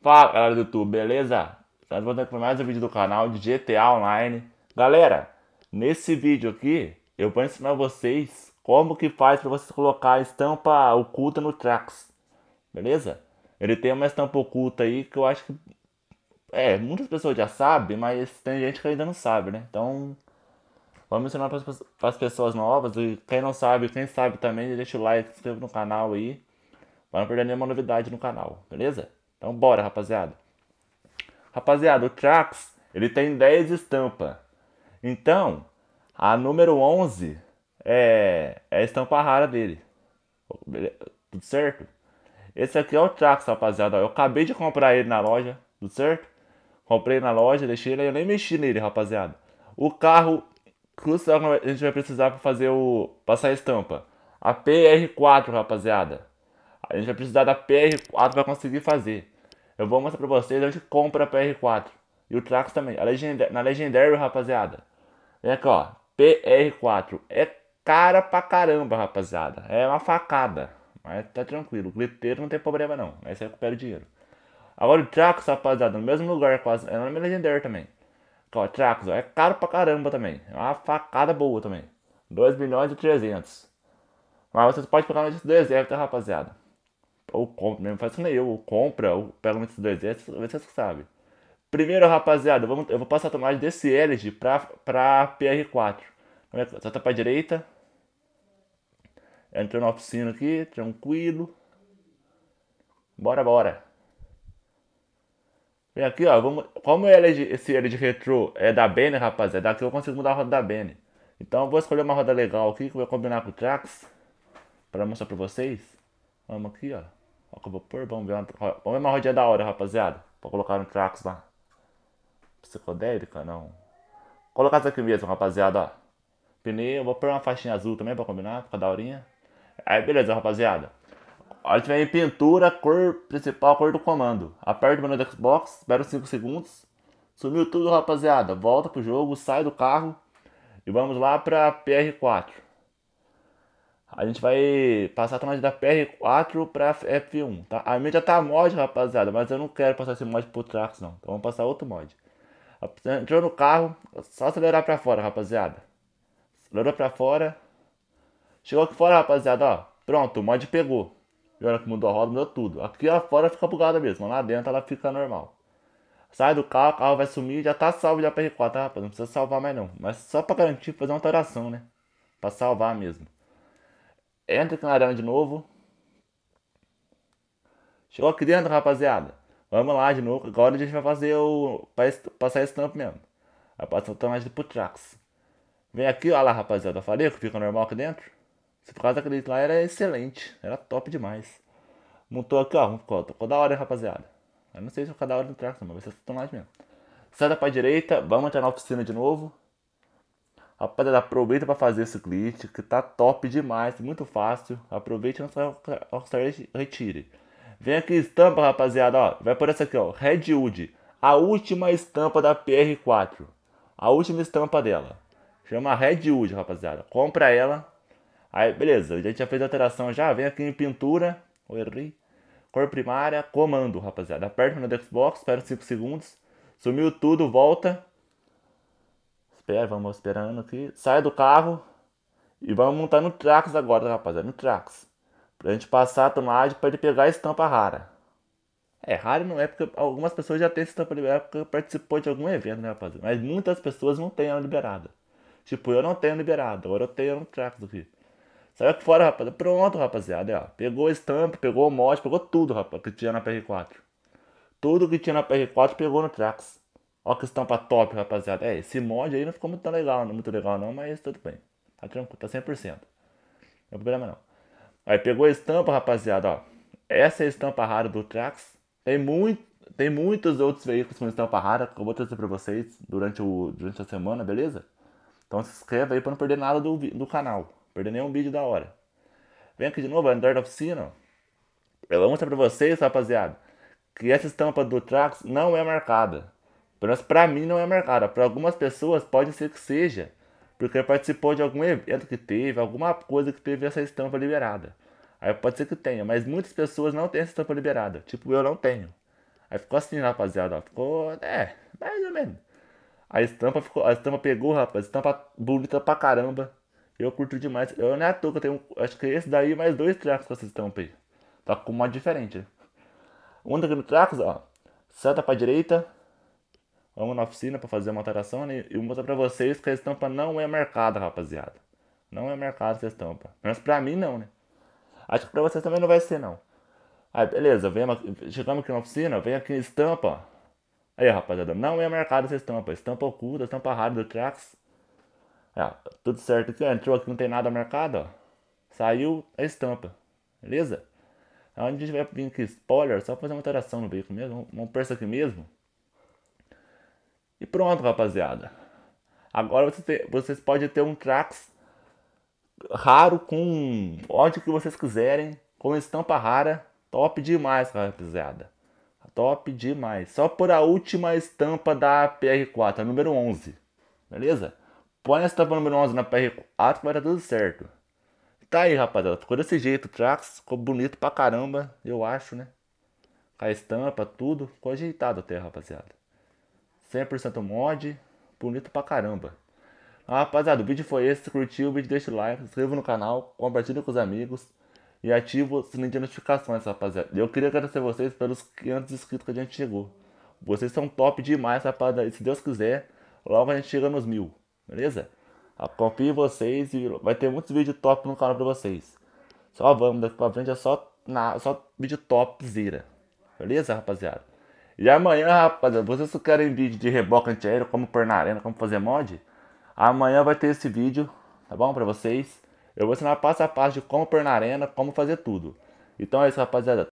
Fala galera do YouTube, beleza? Estamos voltando para mais um vídeo do canal de GTA Online Galera, nesse vídeo aqui eu vou ensinar vocês como que faz para você colocar a estampa oculta no Trax Beleza? Ele tem uma estampa oculta aí que eu acho que... É, muitas pessoas já sabem, mas tem gente que ainda não sabe, né? Então, vamos ensinar para as pessoas novas e quem não sabe, quem sabe também, deixa o like, se inscreva no canal aí para não perder nenhuma novidade no canal, beleza? Então bora, rapaziada. Rapaziada, o Trax, ele tem 10 estampas. Então, a número 11 é, é a estampa rara dele. Tudo certo? Esse aqui é o Trax, rapaziada. Eu acabei de comprar ele na loja, tudo certo? Comprei na loja, deixei ele, eu nem mexi nele, rapaziada. O carro que a gente vai precisar para fazer o passar a estampa. A PR4, rapaziada. A gente vai precisar da PR4 para conseguir fazer. Eu vou mostrar para vocês onde compra a PR4. E o Trax também. A legenda, na Legendary, rapaziada. Vem aqui, ó. PR4. É cara pra caramba, rapaziada. É uma facada. Mas tá tranquilo. glitter não tem problema, não. Aí você recupera o dinheiro. Agora o Trax, rapaziada, no mesmo lugar quase. É na minha Legendary também. Ó, Trax, ó, é caro pra caramba também. É uma facada boa também. 2 milhões e 300. Mas vocês podem pegar no do deserto, tá, rapaziada ou compra, mesmo faz que nem eu, ou compra, ou pega um desses dois S, vocês que sabem. Primeiro, rapaziada, vamos, eu vou passar a tomada desse LG pra, pra PR4. É Solta pra direita. Entrou na oficina aqui, tranquilo. Bora, bora. Vem aqui, ó, vamos, como é LG, esse LG retrô é da Bene, rapaziada, daqui eu consigo mudar a roda da Bene. Então eu vou escolher uma roda legal aqui, que eu vou combinar com o Trax. Pra mostrar pra vocês. Vamos aqui, ó. Vou pôr, vamos ver uma, vamos ver uma rodinha da hora, rapaziada. Pra colocar um tracks lá. Psicodélica, não. Colocar isso aqui mesmo, rapaziada, ó. Pneu, vou pôr uma faixinha azul também pra combinar, fica daorinha. Aí, beleza, rapaziada. Olha, tiver em pintura, cor principal, cor do comando. Aperta o menu do Xbox, espera 5 segundos. Sumiu tudo, rapaziada. Volta pro jogo, sai do carro. E vamos lá pra PR4. A gente vai passar a tomada da PR4 para F1, tá? A minha já tá mod, rapaziada, mas eu não quero passar esse mod pro Trax, não. Então vamos passar outro mod. Entrou no carro, só acelerar para fora, rapaziada. Acelerou para fora. Chegou aqui fora, rapaziada, ó. Pronto, o mod pegou. E olha que mudou a roda, mudou tudo. Aqui ó, fora fica bugada mesmo, lá dentro ela fica normal. Sai do carro, o carro vai sumir, já tá salvo já PR4, tá, rapaz? Não precisa salvar mais não. Mas só pra garantir, fazer uma alteração, né? Pra salvar mesmo. Entra na arena de novo. Chegou aqui dentro, rapaziada. Vamos lá de novo. Agora a gente vai fazer o. Passar esse tampo mesmo. Vai passar o tampo pro Trax. Vem aqui, olha lá, rapaziada. Eu falei que fica normal aqui dentro. Se por causa daquele lá era excelente. Era top demais. Montou aqui, ó. Ficou, ficou da hora, rapaziada. Eu não sei se ficou da hora no Trax, mas vai ser tão mais mesmo. Sai da pra direita. Vamos entrar na oficina de novo. Rapaziada, aproveita para fazer esse glitch, que tá top demais, muito fácil. Aproveite e não retire. Vem aqui, estampa, rapaziada, ó. Vai por essa aqui, ó. Redwood. A última estampa da PR4. A última estampa dela. Chama Redwood, rapaziada. Compra ela. Aí, beleza. A gente já fez a alteração já. Vem aqui em pintura. Eu errei. Cor primária, comando, rapaziada. Aperta no Xbox, espera 5 segundos. Sumiu tudo, volta pé, vamos esperando aqui. Sai do carro e vamos montar no Trax agora, rapaziada, no Trax. Pra gente passar a tonagem pra ele pegar a estampa rara. É, raro não é porque algumas pessoas já têm estampa liberada porque participou de algum evento, né, rapaziada? Mas muitas pessoas não têm ela liberada. Tipo, eu não tenho liberada. agora eu tenho no Trax aqui. Saiu aqui fora, rapaziada. Pronto, rapaziada. É, ó. Pegou a estampa, pegou o mod, pegou tudo, rapaz, que tinha na PR4. Tudo que tinha na PR4 pegou no Trax. Ó que estampa top, rapaziada. É, esse mod aí não ficou muito legal, não muito legal não, mas tudo bem. Tá tranquilo, tá 100%. Não é problema não. Aí pegou a estampa, rapaziada, ó. Essa é a estampa rara do Trax. Tem muito, tem muitos outros veículos com estampa rara que eu vou trazer pra vocês durante, o, durante a semana, beleza? Então se inscreve aí pra não perder nada do, do canal. Perder nenhum vídeo da hora. Vem aqui de novo, andar da oficina. Eu vou mostrar pra vocês, rapaziada, que essa estampa do Trax não é marcada. Pelo menos pra mim não é marcada. Para algumas pessoas pode ser que seja. Porque participou de algum evento que teve, alguma coisa que teve essa estampa liberada. Aí pode ser que tenha, mas muitas pessoas não têm essa estampa liberada. Tipo, eu não tenho. Aí ficou assim, rapaziada. Ficou, é, mais ou menos. A estampa ficou, a estampa pegou, rapaz. Estampa bonita pra caramba. Eu curto demais. Eu não é à toa que eu tenho, acho que esse daí mais dois tracks com essa estampa aí. Tá com uma diferente, Um daquele tracks, ó. Seta pra direita, Vamos na oficina para fazer uma alteração né? e eu mostrar para vocês que a estampa não é mercado, rapaziada. Não é mercado essa estampa. Mas para mim não, né? Acho que para vocês também não vai ser não. Aí, beleza, Vem, chegamos aqui na oficina, vem aqui estampa. Aí, rapaziada, não é mercado essa estampa. Estampa oculta, estampa rara do Trax. É, tudo certo aqui, ó, entrou aqui, não tem nada marcado, ó. Saiu a estampa. Beleza? Onde a gente vai vir aqui, spoiler, só fazer uma alteração no veículo mesmo. Vamos pôr aqui mesmo. E pronto, rapaziada. Agora você tem, vocês podem ter um Trax raro com ódio que vocês quiserem, com estampa rara, top demais, rapaziada. Top demais. Só por a última estampa da PR4, a número 11. Beleza? Põe a estampa número 11 na PR4 que vai dar tudo certo. Tá aí, rapaziada. Ficou desse jeito o Trax. Ficou bonito pra caramba, eu acho, né? Com a estampa, tudo. Ficou ajeitado até, rapaziada. 100% mod, bonito pra caramba. Ah, rapaziada, o vídeo foi esse. Se curtiu o vídeo, deixa o like, se inscreva no canal, compartilhe com os amigos e ativa o sininho de notificações, rapaziada. Eu queria agradecer vocês pelos 500 inscritos que a gente chegou. Vocês são top demais, rapaziada. E se Deus quiser, logo a gente chega nos mil, beleza? Confio em vocês e vai ter muitos vídeos top no canal pra vocês. Só vamos, daqui pra frente é só, na, só vídeo topzera. Beleza, rapaziada? E amanhã, rapaziada, vocês querem vídeo de reboca antiaéreo, como pôr na arena, como fazer mod? Amanhã vai ter esse vídeo, tá bom? Pra vocês. Eu vou ensinar passo a passo de como pôr na arena, como fazer tudo. Então é isso, rapaziada.